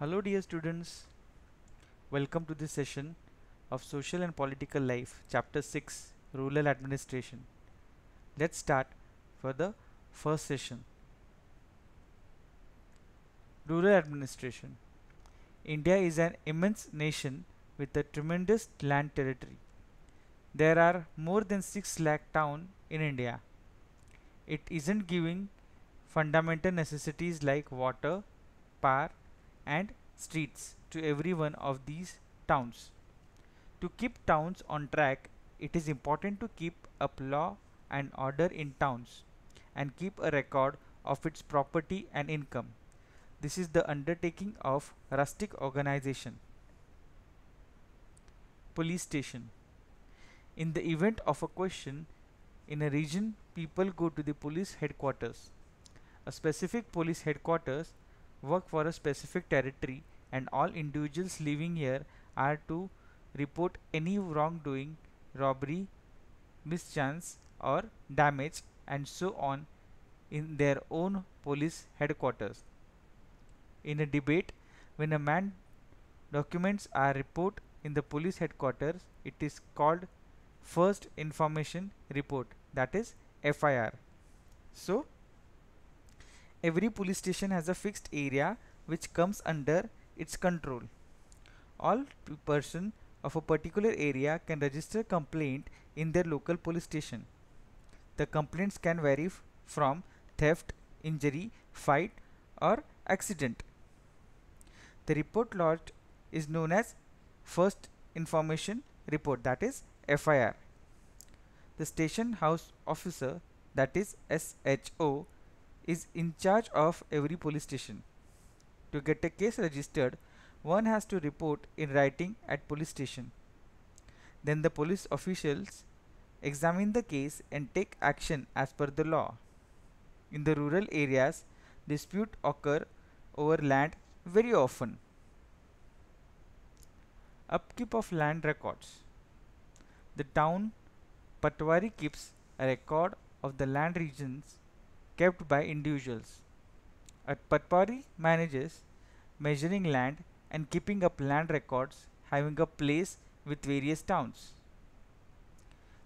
Hello dear students, welcome to this session of Social and Political Life, Chapter 6, Rural Administration. Let's start for the first session. Rural Administration India is an immense nation with a tremendous land territory. There are more than 6 lakh towns in India. It isn't giving fundamental necessities like water, power, and streets to every one of these towns. To keep towns on track, it is important to keep up law and order in towns and keep a record of its property and income. This is the undertaking of rustic organization. Police station. In the event of a question in a region, people go to the police headquarters. A specific police headquarters work for a specific territory and all individuals living here are to report any wrongdoing, robbery, mischance or damage and so on in their own police headquarters. In a debate, when a man documents are report in the police headquarters, it is called first information report that is FIR. So, Every police station has a fixed area which comes under its control. All person of a particular area can register complaint in their local police station. The complaints can vary from theft, injury, fight or accident. The report lodged is known as first information report that is FIR. The station house officer that is SHO is in charge of every police station. To get a case registered, one has to report in writing at police station. Then the police officials examine the case and take action as per the law. In the rural areas, disputes occur over land very often. Upkeep of land records. The town Patwari keeps a record of the land regions kept by individuals. A patpari manages measuring land and keeping up land records having a place with various towns.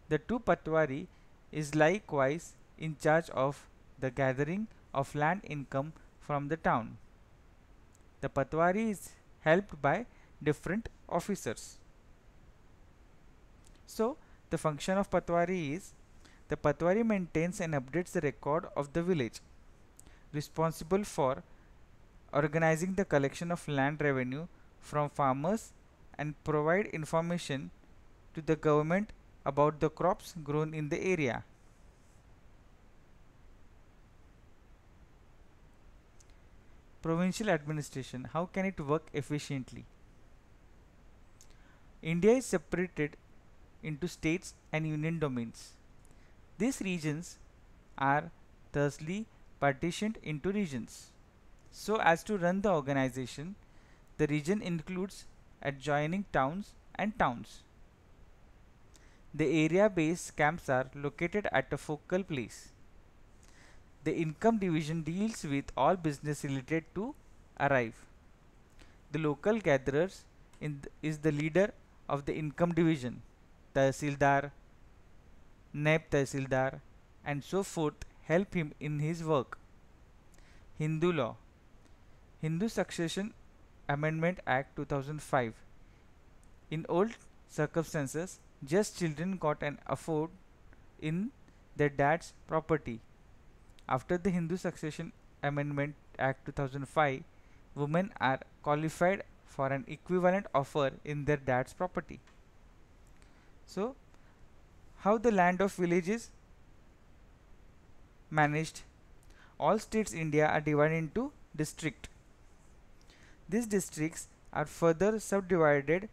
The two patwari is likewise in charge of the gathering of land income from the town. The patwari is helped by different officers. So the function of patwari is the Patwari maintains and updates the record of the village. Responsible for organizing the collection of land revenue from farmers and provide information to the government about the crops grown in the area. Provincial administration, how can it work efficiently? India is separated into states and union domains. These regions are thusly partitioned into regions. So as to run the organization, the region includes adjoining towns and towns. The area based camps are located at a focal place. The income division deals with all business related to arrive. The local gatherers th is the leader of the income division, the Sildar, Naib Tehsildar, and so forth help him in his work. Hindu Law Hindu Succession Amendment Act 2005 In old circumstances, just children got an afford in their dad's property. After the Hindu Succession Amendment Act 2005, women are qualified for an equivalent offer in their dad's property. So, how the land of villages managed. All states India are divided into district. These districts are further subdivided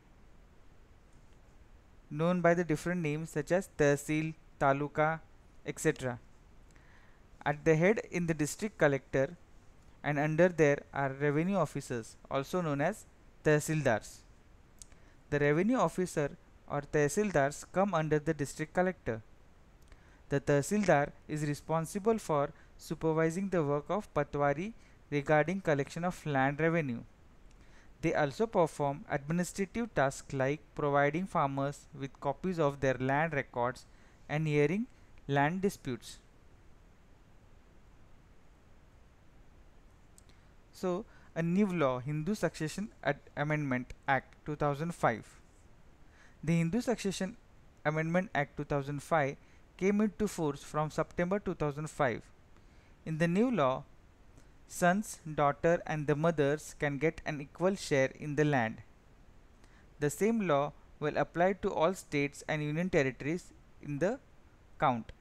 known by the different names such as tehsil, taluka, etc. At the head in the district collector and under there are revenue officers also known as tehsildars. The revenue officer or tehsildars come under the district collector. The tehsildar is responsible for supervising the work of patwari regarding collection of land revenue. They also perform administrative tasks like providing farmers with copies of their land records and hearing land disputes. So, a new law, Hindu Succession Ad Amendment Act 2005. The Hindu Succession Amendment Act 2005 came into force from September 2005. In the new law, sons, daughter and the mothers can get an equal share in the land. The same law will apply to all states and union territories in the count.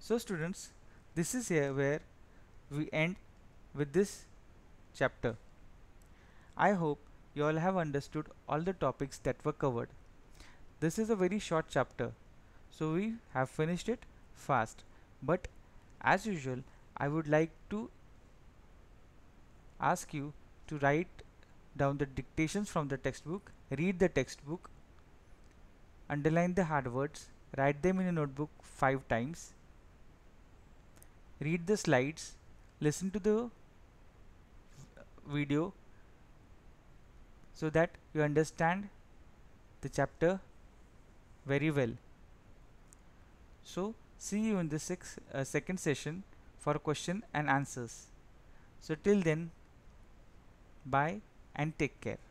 So students, this is here where we end with this chapter. I hope you all have understood all the topics that were covered. This is a very short chapter, so we have finished it fast. But as usual, I would like to ask you to write down the dictations from the textbook, read the textbook, underline the hard words, write them in a notebook 5 times, read the slides, listen to the video so that you understand the chapter very well. So see you in the sixth, uh, second session for question and answers. So till then bye and take care.